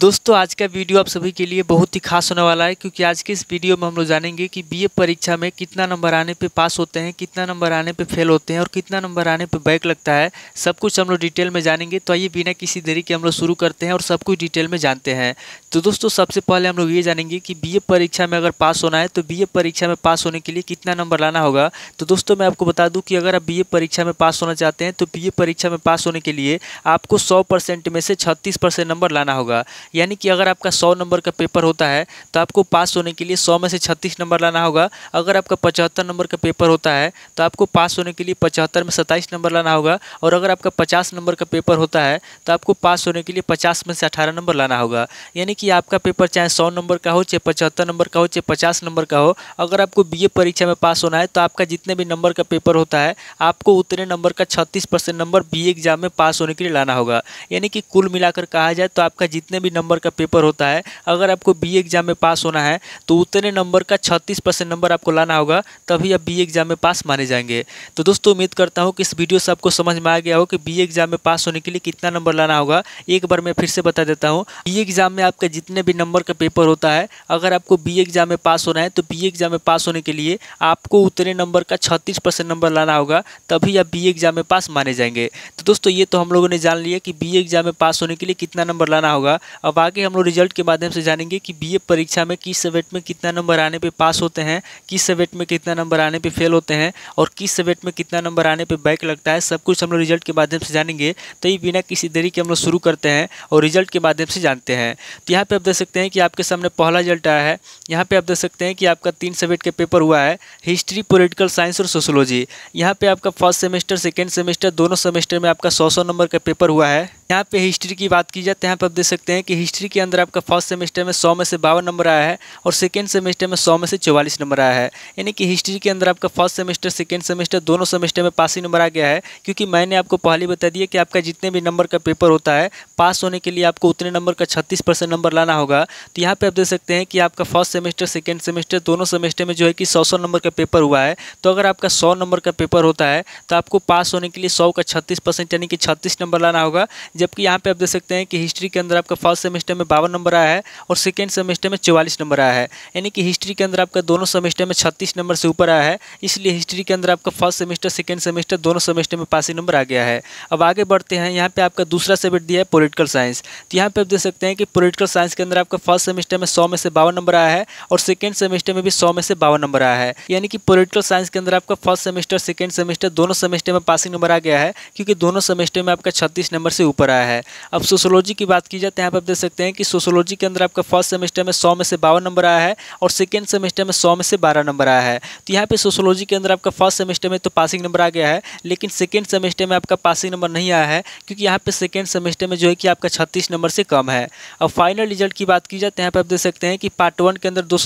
दोस्तों आज का वीडियो आप सभी के लिए बहुत ही खास होने वाला है क्योंकि आज के इस वीडियो में हम लोग जानेंगे कि बीए परीक्षा में कितना नंबर आने पे पास होते हैं कितना नंबर आने पे फेल होते हैं और कितना नंबर आने पे बैक लगता है सब कुछ हम लोग डिटेल में जानेंगे तो आइए बिना किसी देरी के हम लोग शुरू करते हैं और सब कुछ डिटेल में जानते हैं तो दोस्तों सबसे पहले हम लोग ये जानेंगे कि बी परीक्षा में अगर पास होना है तो बी परीक्षा में पास होने के लिए कितना नंबर लाना होगा तो दोस्तों मैं आपको बता दूँ कि अगर आप बी परीक्षा में पास होना चाहते हैं तो बी परीक्षा में पास होने के लिए आपको सौ में से छत्तीस नंबर लाना होगा यानी कि अगर आपका सौ नंबर का पेपर होता है तो आपको पास होने के लिए सौ में से छत्तीस नंबर लाना होगा अगर आपका पचहत्तर नंबर का पेपर होता है तो आपको पास होने के लिए पचहत्तर में सत्ताईस नंबर लाना होगा और अगर आपका पचास नंबर का पेपर होता है तो आपको पास होने के लिए पचास में से अठारह नंबर लाना होगा यानी कि आपका पेपर चाहे सौ नंबर का हो चाहे पचहत्तर नंबर का हो चाहे पचास नंबर का हो अगर आपको बी परीक्षा में पास होना है तो आपका जितने भी नंबर का पेपर होता है आपको उतने नंबर का छत्तीस नंबर बी एग्जाम में पास होने के लिए लाना होगा यानी कि कुल मिलाकर कहा जाए तो आपका जितने भी नंबर का पेपर होता है अगर आपको बी एग्ज़ाम में पास होना है तो उतने नंबर का छत्तीस परसेंट नंबर आपको लाना होगा तभी आप बी एग्ज़ाम में पास माने जाएंगे तो दोस्तों उम्मीद करता हूँ कि इस वीडियो से आपको समझ में आ गया हो कि बी एग्ज़ाम में पास होने के लिए कितना नंबर लाना होगा एक बार मैं फिर से बता देता हूँ बी एग्ज़ाम में आपका जितने भी नंबर का पेपर होता है अगर आपको बी एग्ज़ाम में पास होना है तो बी एग्ज़ाम में पास होने के लिए आपको उतने नंबर का छत्तीस परसेंट नंबर लाना होगा तभी आप बी एग्ज़ाम में पास माने जाएंगे तो दोस्तों ये तो हम लोगों ने जान लिया कि बी एग्ज़ाम में पास होने के लिए कितना नंबर लाना होगा अब आगे हम लोग रिजल्ट के माध्यम से जानेंगे कि बीए परीक्षा में किस सब्जेक्ट में कितना नंबर आने पे पास होते हैं किस सब्जेक्ट में कितना नंबर आने पे फेल होते हैं और किस सब्जेक्ट में कितना नंबर आने पे बैक लगता है सब कुछ हम लोग रिजल्ट के माध्यम से जानेंगे तो ये बिना किसी देरी के हम लोग शुरू करते हैं और रिजल्ट के माध्यम से जानते हैं तो यहाँ पर आप देख सकते हैं कि आपके सामने पहला रिजल्ट आया है यहाँ पर आप देख सकते हैं कि आपका तीन सब्जेक्ट का पेपर हुआ है हिस्ट्री पोलिटिकल साइंस और सोशोलॉजी यहाँ पर आपका फर्स्ट सेमेस्टर सेकेंड सेमेस्टर दोनों सेमेस्टर में आपका सौ सौ नंबर का पेपर हुआ है यहाँ पे हिस्ट्री की बात की जाए तो यहाँ पर आप देख सकते हैं कि हिस्ट्री के अंदर आपका फर्स्ट सेमेस्टर में सौ में से बावन नंबर आया है और सेकेंड सेमेस्टर में सौ में से चौवालीस नंबर आया है यानी कि हिस्ट्री के अंदर आपका फर्स्ट सेमेस्टर सेकेंड सेमेस्टर दोनों सेमेस्टर में ही नंबर आ गया है क्योंकि मैंने आपको पहले बता दिया कि आपका जितने भी नंबर का पेपर होता है पास होने के लिए आपको उतने नंबर का छत्तीस नंबर लाना होगा तो यहाँ पर आप देख सकते हैं कि आपका फर्स्ट सेमेस्टर सेकेंड सेमेस्टर दोनों सेमेस्टर में जो है कि सौ सौ नंबर का पेपर हुआ है तो अगर आपका सौ नंबर का पेपर होता है तो आपको पास होने के लिए सौ का छत्तीस यानी कि छत्तीस नंबर लाना होगा जबकि यहाँ पे आप देख सकते हैं कि हिस्ट्री के अंदर आपका फर्स्ट सेमेस्टर में बावन नंबर आया है और सेकेंड सेमेस्टर में चौवालीस नंबर आया है यानी कि हिस्ट्री के अंदर आपका दोनों सेमेस्टर में छत्तीस नंबर से ऊपर आया है इसलिए हिस्ट्री के अंदर आपका फर्स्ट सेमेस्टर सेकेंड सेमेस्टर दोनों सेमेस्टर में पासी नंबर आ गया है अब आगे बढ़ते हैं यहाँ पर आपका दूसरा सब्जेक्ट दिया है पोलिटिकल साइंस तो यहाँ पर आप देख सकते हैं कि पोलिटिकल साइंस के अंदर आपका फर्स्ट सेमेस्टर में सौ में से बावन नंबर आया है और सेकेंड सेमेस्टर में भी सौ में से बावन नंबर आया है यानी कि पोलिटिकल साइंस के अंदर आपका फर्स्ट सेमेस्टर सेकेंड सेमेस्टर दोनों सेमेस्टर में पासिंग नंबर आ गया है क्योंकि दोनों सेमेस्टर में आपका छत्तीस नंबर से ऊपर रहा है अब सोशोलॉजी की बात की जाए तो यहाँ पर आप देख सकते हैं कि सोशोलॉजी के अंदर आपका फर्स्ट सेमेस्टर में सौ में से बावन नंबर आया है और सेकेंड सेमेस्टर में सौ में से बारह नंबर आया है तो यहाँ पर सोशोलॉजी के अंदर आपका फर्स्ट सेमेस्टर में तो पासिंग नंबर आ गया है लेकिन सेकेंड सेमेस्टर में आपका पासिंग नंबर नहीं आया है क्योंकि यहाँ पर सेकेंड सेमेस्टर में जो है कि आपका छत्तीस नंबर से कम है अब फाइनल रिजल्ट की बात की जाए तो यहाँ पर आप देख सकते हैं कि पार्ट वन के अंदर दो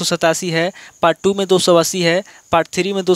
है पार्ट टू में दो है पार्ट थ्री में दो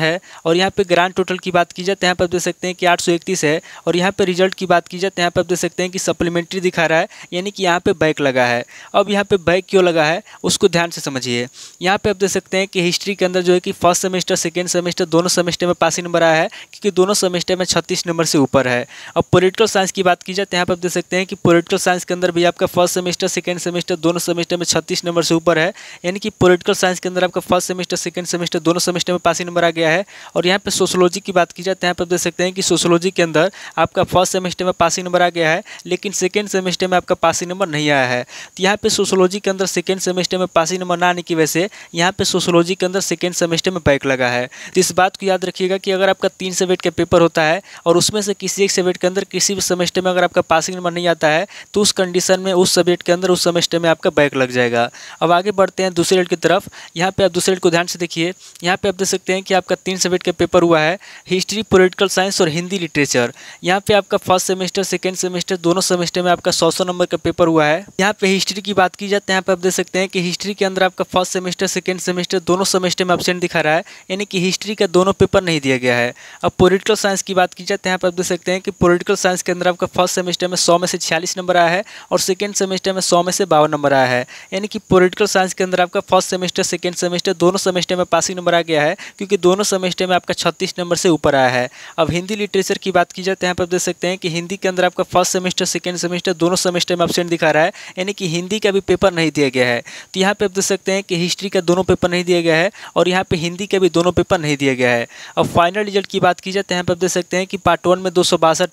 है और यहाँ पे ग्रांड टोटल की बात की जाए तो यहाँ पर आप देख सकते हैं कि आठ है और यहाँ पे रिजल्ट की बात की जाए तो यहाँ पर आप देख सकते हैं कि सप्लीमेंट्री दिखा रहा है यानी कि यहाँ पे बैक लगा है अब यहाँ पे बैक क्यों लगा है उसको ध्यान से समझिए यहाँ पर आप देख सकते हैं कि हिस्ट्री के अंदर जो है कि फर्स्ट सेमेस्टर सेकेंड सेमेस्टर दोनों सेमेस्टर में पासिंग नंबर आया है क्योंकि दोनों सेमेस्टर में छत्तीस नंबर से ऊपर है अब पोलिटिकल साइंस की बात की जाए तो यहाँ पर आप देख सकते हैं कि पोलिटिकल साइंस के अंदर भी आपका फर्स्ट सेमेस्टर सेकेंड सेमेस्टर दोनों सेमेस्टर में छत्तीस नंबर से ऊपर है यानी कि पोलिटिकल साइंस के अंदर आपका फर्स्ट सेमेस्टर सेकेंड सेमेस्टर दोनों सेमेस्टर में पासिंग नंबर आ गया है और यहाँ पे सोशोलॉजी की बात की जाए तो यहाँ पर देख सकते हैं कि सोशोलॉजी के अंदर आपका फर्स्ट सेमेस्टर में पासिंग नंबर आ गया है लेकिन सेकेंड सेमेस्टर में आपका पासिंग नंबर नहीं आया है तो यहाँ पर सोशोलॉजी के अंदर सेकेंड सेमेस्टर में पासिंग नंबर ना आने की वजह से यहाँ पर सोशोलॉजी के अंदर सेकेंड सेमेस्टर में बैक लगा है तो इस बात को याद रखिएगा कि अगर आपका तीन सब्जेक्ट का पेपर होता है और उसमें से किसी एक सब्जेक्ट के अंदर किसी भी सेमेस्टर में अगर आपका पासिंग नंबर नहीं आता है तो उस कंडीशन में उस सब्जेक्ट के अंदर उस सेमेस्टर में आपका बैक लग जाएगा अब आगे बढ़ते हैं दूसरे रेट की तरफ यहाँ पे आप दूसरे रेट को ध्यान से देखिए यहाँ पे आप देख सकते हैं कि आपका तीन सब्जेक्ट का पेपर हुआ है हिस्ट्री पोलिटिकल साइंस और हिंदी लिटरेचर यहाँ पे आपका फर्स्ट सेमेस्टर सेकेंड सेमेस्टर दोनों सेमेस्टर में आपका सौ सौ नंबर का पेपर हुआ है यहाँ पे हिस्ट्री की बात की जाए तो यहाँ पे आप देख सकते हैं कि हिस्ट्री के अंदर आपका फर्स्ट सेमेस्टर सेकेंड सेमेस्टर दोनों सेमेस्टर में ऑप्शन दिखा रहा है यानी कि हिस्ट्री का दोनों पेपर नहीं दिया गया है अब पोलिटिकल साइंस की बात की जाए तो यहाँ पर आप देख सकते हैं कि पोलिटिकल साइंस के अंदर आपका फर्स्ट सेमेस्टर में सौ में से छियालीस नंबर आया है और सेकेंड सेमेस्टर में सौ में से बावन नंबर आया है यानी कि पोलिटिकल साइंस के अंदर आपका फर्स्ट सेमेस्टर सेकेंड सेमेस्टर दोनों सेमेस्टर में पासिंग नंबर आ गया है क्योंकि दोनों सेमेस्टर में आपका छत्तीस नंबर से ऊपर आया है अब हिंदी लिटरेचर की बात की जाए तो यहाँ पर आप देख सकते हैं कि हिंदी के अंदर आपका फर्स्ट सेमेस्टर सेकेंड सेमेस्टर दोनों सेमेस्टर में ऑप्शन दिखा रहा है यानी कि हिंदी का भी पेपर नहीं दिया गया है तो यहाँ पर आप देख सकते हैं कि हिस्ट्री का दोनों पेपर नहीं दिया गया है और यहाँ पर हिंदी का भी दोनों पेपर नहीं दिया गया है अब फाइनल रिजल्ट की बात की जाए तो यहाँ पर आप देख सकते हैं कि पार्ट वन में दो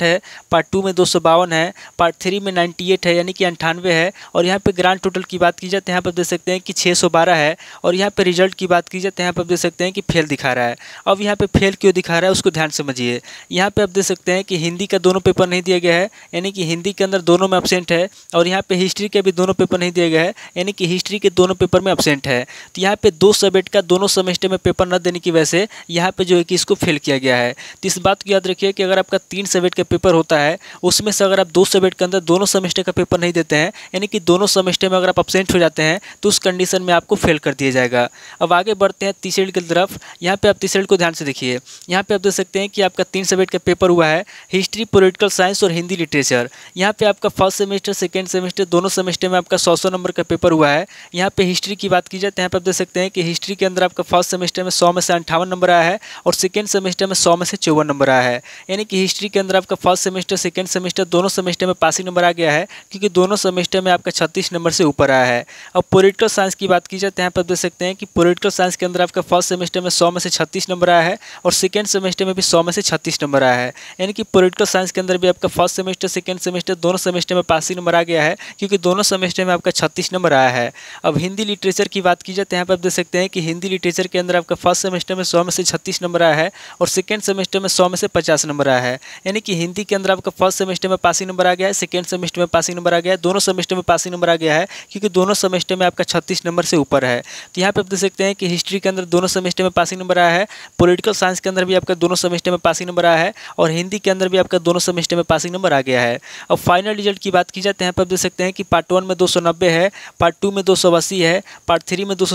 है पार्ट टू में दो है पार्ट थ्री में नाइन्टी है यानी कि अंठानवे है और यहाँ पर ग्रांड टोटल की बात की जाए तो यहाँ पर देख सकते हैं कि छः है और यहाँ पर रिजल्ट की बात की जाए तो यहाँ पर देख सकते हैं कि फेल दिखा रहा है अब यहाँ पे फेल क्यों दिखा रहा है उसको ध्यान समझिए यहाँ पे आप देख सकते हैं कि हिंदी का दोनों पेपर नहीं दिया गया है यानी कि हिंदी के अंदर दोनों में अपसेंट है और यहाँ पे हिस्ट्री के भी दोनों पेपर नहीं दिया गया है यानी कि हिस्ट्री के दोनों पेपर में अपसेंट है तो यहाँ पर दो सब्जेक्ट का दोनों सेमेस्टर में पेपर न देने की वजह से यहाँ पर जो है कि इसको फेल किया गया है तो इस बात को याद रखिए कि अगर आपका तीन सब्जेक्ट का पेपर होता है उसमें से अगर आप दो सब्जेक्ट के अंदर दोनों सेमेस्टर का पेपर नहीं देते हैं यानी कि दोनों सेमेस्टर में अगर आप अपसेंट हो जाते हैं तो उस कंडीशन में आपको फेल कर दिया जाएगा अब आगे बढ़ते हैं तीसरे की तरफ यहाँ पे आप तीसरे को ध्यान से देखिए यहाँ पे आप देख सकते हैं कि आपका तीन सब्जेक्ट का पेपर हुआ है हिस्ट्री पोलिटिकल साइंस और हिंदी लिटरेचर यहाँ पे आपका फर्स्ट सेमेस्टर सेकेंड सेमेस्टर दोनों सेमेस्टर में आपका सौ सौ नंबर का पेपर हुआ है यहाँ पे हिस्ट्री की बात की जाए तो यहाँ पर आप देख सकते हैं कि हिस्ट्री के अंदर आपका फर्स्ट सेमेस्टर में सौ में से अंठावन नंबर आया है और सेकेंड सेमेस्टर में सौ में से चौवन नंबर आया है यानी कि हिस्ट्री के अंदर आपका फर्स्ट सेमेस्टर सेकेंड सेमेस्टर दोनों सेमेस्टर में पासिंग नंबर आ गया है क्योंकि दोनों सेमेस्टर में आपका छत्तीस नंबर से ऊपर आया है अब पोलिटिकल साइंस की बात की जाए तो यहाँ पर देख सकते हैं कि पोलिटिकल साइंस के अंदर आपका फर्स्ट फर्स्ट सेमेस्टर में सौ में से छत्तीस नंबर आया है और सेकेंड सेमेस्टर में भी सौ में से छत्तीस नंबर आया है यानी कि पोलिटिकल साइंस के अंदर भी आपका फर्स्ट सेमेस्टर सेकेंड सेमेस्टर दोनों सेमेस्टर में पासिंग नंबर आ गया है क्योंकि दोनों सेमेस्टर में आपका छत्तीस नंबर आया है अब हिंदी लिटरेचर की बात की जाए तो यहाँ पर आप देख सकते हैं कि हिंदी लिटरेचर के अंदर आपका फर्स्ट सेमेस्टर में सौ में से छत्तीस नंबर आया है और सेकेंड सेमेस्टर में सौ में से पचास नंबर आया है यानी कि हिंदी के अंदर आपका फर्स्ट सेमेस्टर में पासिंग नंबर आ गया है सेकेंड सेमेस्टर में पासिंग नंबर आ गया है दोनों सेमेस्टर में पासिंग नंबर आ गया है क्योंकि दोनों सेमेस्टर में आपका छत्तीस नंबर से ऊपर है तो यहाँ पर आप देख सकते हैं कि हिस्ट्री के अंदर दोनों सेमेस्टर में पासिंग नंबर आया है पॉलिटिकल साइंस के अंदर भी आपका दोनों सेमेस्टर में पासिंग नंबर आया है और हिंदी के अंदर भी आपका दोनों सेमेस्टर में पासिंग नंबर आ गया है अब फाइनल रिजल्ट की बात की जाते हैं आप देख सकते हैं कि पार्ट वन में दो है पार्ट टू में दो है पार्ट थ्री में दो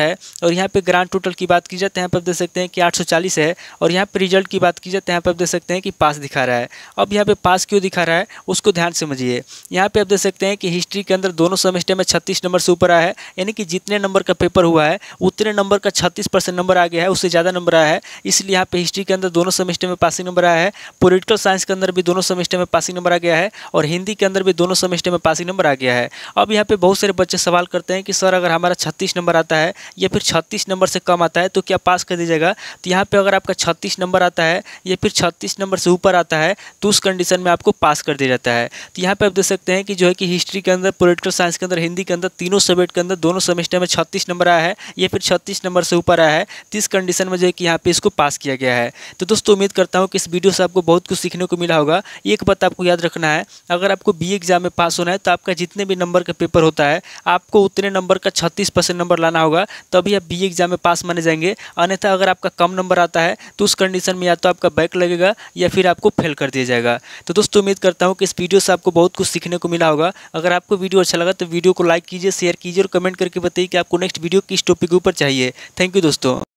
है और यहाँ पर ग्रांड टोटल की बात की जाते यहाँ पर देख सकते हैं कि आठ है और यहाँ पर रिजल्ट की बात की जाते पर आप देख सकते हैं कि पास दिखा रहा है अब यहाँ पर पास क्यों दिखा रहा है उसको ध्यान समझिए यहाँ पर आप देख सकते हैं कि हिस्ट्री तो तो के अंदर दोनों सेमेस्टर में छत्तीस नंबर से ऊपर आया है यानी कि जितने नंबर का पेपर हुआ है उतने नंबर का छत्तीस से नंबर आ गया है उससे ज़्यादा नंबर आया है इसलिए यहाँ पे हिस्ट्री के अंदर दोनों सेमेस्टर में पासिंग नंबर आया है पोलिटिकल साइंस के अंदर भी दोनों सेमेस्टर में पासिंग नंबर आ गया है और हिंदी के अंदर भी दोनों सेमेस्टर में पासिंग नंबर आ गया है अब यहाँ पर बहुत सारे बच्चे सवाल करते हैं कि सर अगर हमारा छत्तीस नंबर आता है या फिर छत्तीस नंबर से कम आता है तो क्या पास कर दीजिएगा तो यहाँ पर अगर आपका छत्तीस नंबर आता है या फिर छत्तीस नंबर से ऊपर आता है तो उस कंडीशन में आपको पास कर दिया जाता है तो यहाँ पर आप देख सकते हैं कि जो है कि हिस्ट्री के अंदर पोलिटिकल साइंस के अंदर हिंदी के अंदर तीनों सब्जेक्ट के अंदर दोनों सेमेस्टर में छत्तीस नंबर आया है या फिर छत्तीस नंबर से ऊपर आया है है तो इस कंडीशन में जो है कि यहाँ पे इसको पास किया गया है तो दोस्तों उम्मीद करता हूँ कि इस वीडियो से आपको बहुत कुछ सीखने को मिला होगा एक बात आपको याद रखना है अगर आपको बी एग्ज़ाम e में पास होना है तो आपका जितने भी नंबर का पेपर होता है आपको उतने नंबर का छत्तीस परसेंट नंबर लाना होगा तभी आप बी एग्ज़ाम e में पास माने जाएंगे अन्यथा अगर आपका कम नंबर आता है तो उस कंडीशन में या तो आपका बैक लगेगा या फिर आपको फेल कर दिया जाएगा तो दोस्तों उम्मीद करता हूँ कि इस वीडियो से आपको बहुत कुछ सीखने को मिला होगा अगर आपको वीडियो अच्छा लगा तो वीडियो को लाइक कीजिए शेयर कीजिए और कमेंट करके बताइए कि आपको नेक्स्ट वीडियो किस टॉपिक के ऊपर चाहिए थैंक यू दोस्तों todo.